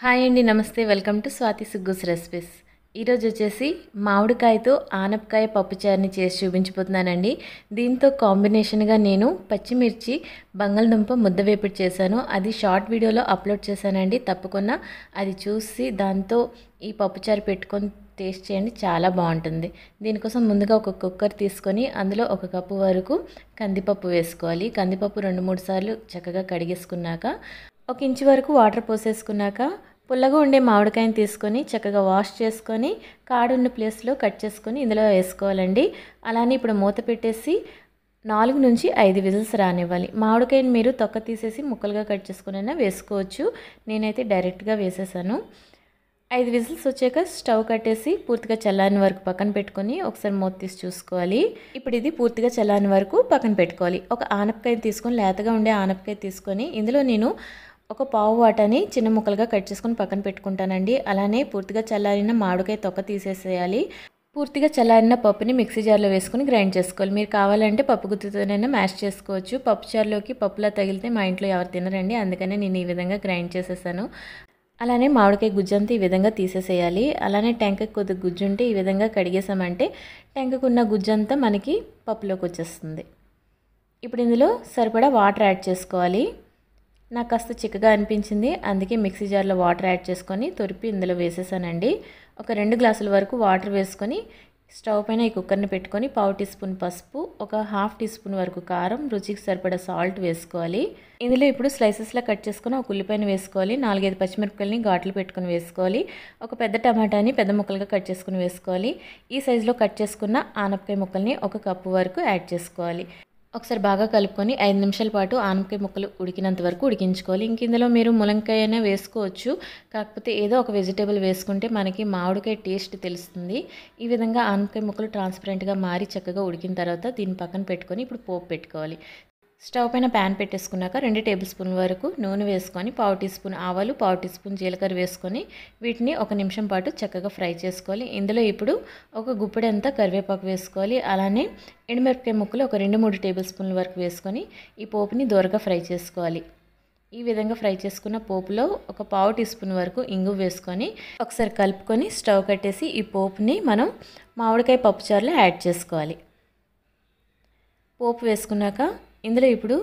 hi అండి నమస్తే welcome to Swathi Suggus recipes ఈరోజు వచ్చేసి మామిడికాయతో ఆనపకాయ పప్పుచారుని చేసి చూపించిపోతున్నానండి దీంతో కాంబినేషన్గా నేను పచ్చిమిర్చి బంగాళదుంప ముద్ద వేపుడు చేశాను అది షార్ట్ వీడియోలో అప్లోడ్ చేశానండి తప్పకుండా అది చూసి దాంతో ఈ పప్పుచారు పెట్టుకొని టేస్ట్ చేయండి చాలా బాగుంటుంది దీనికోసం ముందుగా ఒక కుక్కర్ తీసుకొని అందులో ఒక కప్పు వరకు కందిపప్పు వేసుకోవాలి కందిపప్పు రెండు మూడు సార్లు చక్కగా కడిగేసుకున్నాక ఒక ఇంచు వరకు వాటర్ పోసేసుకున్నాక పుల్లగా ఉండే మామిడికాయని తీసుకొని చక్కగా వాష్ చేసుకొని కాడున్న ప్లేస్లో కట్ చేసుకొని ఇందులో వేసుకోవాలండి అలానే ఇప్పుడు మూత పెట్టేసి నాలుగు నుంచి ఐదు విజిల్స్ రానివ్వాలి మామిడికాయని మీరు తొక్క తీసేసి ముక్కలుగా కట్ చేసుకునైనా వేసుకోవచ్చు నేనైతే డైరెక్ట్గా వేసేసాను ఐదు విజిల్స్ వచ్చాక స్టవ్ కట్టేసి పూర్తిగా చల్లాని వరకు పక్కన పెట్టుకొని ఒకసారి మూత తీసి చూసుకోవాలి ఇప్పుడు ఇది పూర్తిగా చల్లారిన వరకు పక్కన పెట్టుకోవాలి ఒక ఆనపకాయ తీసుకొని లేతగా ఉండే ఆనపకాయ తీసుకొని ఇందులో నేను ఒక పావు వాటాని చిన్న ముక్కలుగా కట్ చేసుకుని పక్కన పెట్టుకుంటానండి అలానే పూర్తిగా చల్లారిన మామిడికాయ తొక్క తీసేసేయాలి పూర్తిగా చల్లారిన పప్పుని మిక్సీ జార్లో వేసుకుని గ్రైండ్ చేసుకోవాలి మీరు కావాలంటే పప్పు గుత్తితోనైనా మ్యాష్ చేసుకోవచ్చు పప్పు చారులోకి పప్పులా తగిలితే మా ఇంట్లో ఎవరు తినరండి అందుకనే నేను ఈ విధంగా గ్రైండ్ చేసేసాను అలానే మామిడికాయ గుజ్జంతా ఈ విధంగా తీసేసేయాలి అలానే టెంకకి కొద్ది గుజ్జు ఉంటే ఈ విధంగా కడిగేసామంటే గుజ్జు గుజ్జంతా మనకి పప్పులోకి వచ్చేస్తుంది ఇప్పుడు ఇందులో సరిపడా వాటర్ యాడ్ చేసుకోవాలి నాకు కాస్త చిక్కగా అనిపించింది అందుకే మిక్సీ జార్లో వాటర్ యాడ్ చేసుకొని తురిపి ఇందులో వేసేసానండి ఒక రెండు గ్లాసుల వరకు వాటర్ వేసుకొని స్టవ్ పైన ఈ కుక్కర్ని పెట్టుకొని పావు టీ స్పూన్ పసుపు ఒక హాఫ్ టీ స్పూన్ వరకు కారం రుచికి సరిపడా సాల్ట్ వేసుకోవాలి ఇందులో ఇప్పుడు స్లైసెస్లో కట్ చేసుకుని ఒక ఉల్లిపాయన వేసుకోవాలి నాలుగైదు పచ్చిమిరపకాయలని ఘాట్లు పెట్టుకుని వేసుకోవాలి ఒక పెద్ద టమాటాని పెద్ద ముక్కలుగా కట్ చేసుకుని వేసుకోవాలి ఈ సైజులో కట్ చేసుకున్న ఆనపకాయ ముక్కల్ని ఒక కప్పు వరకు యాడ్ చేసుకోవాలి ఒకసారి బాగా కలుపుకొని ఐదు నిమిషాల పాటు ఆనపకాయ ముక్కలు ఉడికినంత వరకు ఉడికించుకోవాలి ఇంక ఇందులో మీరు ములంకాయనే వేసుకోవచ్చు కాకపోతే ఏదో ఒక వెజిటేబుల్ వేసుకుంటే మనకి మామిడికాయ టేస్ట్ తెలుస్తుంది ఈ విధంగా ఆనపకాయ ముక్కలు ట్రాన్స్పరెంట్గా మారి చక్కగా ఉడికిన తర్వాత దీని పక్కన పెట్టుకొని ఇప్పుడు పోపు పెట్టుకోవాలి స్టవ్ పైన ప్యాన్ పెట్టేసుకున్నాక రెండు టేబుల్ స్పూన్ వరకు నూనె వేసుకొని పావు టీ స్పూన్ ఆవాలు పావు టీ స్పూన్ జీలకర్ర వేసుకొని వీటిని ఒక నిమిషం పాటు చక్కగా ఫ్రై చేసుకోవాలి ఇందులో ఇప్పుడు ఒక గుప్పెడంతా కరివేపాకు వేసుకోవాలి అలానే ఎండుమిరపకాయ ముక్కలు ఒక రెండు మూడు టేబుల్ స్పూన్ల వరకు వేసుకొని ఈ పోపుని దూరగా ఫ్రై చేసుకోవాలి ఈ విధంగా ఫ్రై చేసుకున్న పోపులో ఒక పావు టీ స్పూన్ వరకు ఇంగు వేసుకొని ఒకసారి కలుపుకొని స్టవ్ కట్టేసి ఈ పోపుని మనం మామిడికాయ పప్పుచారులో యాడ్ చేసుకోవాలి పోపు వేసుకున్నాక ఇందులో ఇప్పుడు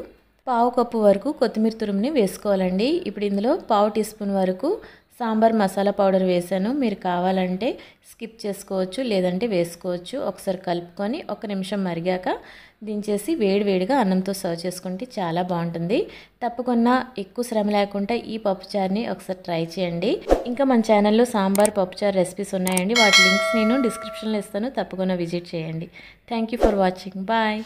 పావు కప్పు వరకు కొత్తిమీర తురుముని వేసుకోవాలండి ఇప్పుడు ఇందులో పావు టీ స్పూన్ వరకు సాంబార్ మసాలా పౌడర్ వేసాను మీరు కావాలంటే స్కిప్ చేసుకోవచ్చు లేదంటే వేసుకోవచ్చు ఒకసారి కలుపుకొని ఒక నిమిషం మరిగాక దించేసి వేడివేడిగా అన్నంతో సర్వ్ చేసుకుంటే చాలా బాగుంటుంది తప్పకుండా ఎక్కువ శ్రమ లేకుండా ఈ పప్పుచారుని ఒకసారి ట్రై చేయండి ఇంకా మన ఛానల్లో సాంబార్ పప్పుచారు రెసిపీస్ ఉన్నాయండి వాటి లింక్స్ నేను డిస్క్రిప్షన్లో ఇస్తాను తప్పకుండా విజిట్ చేయండి థ్యాంక్ ఫర్ వాచింగ్ బాయ్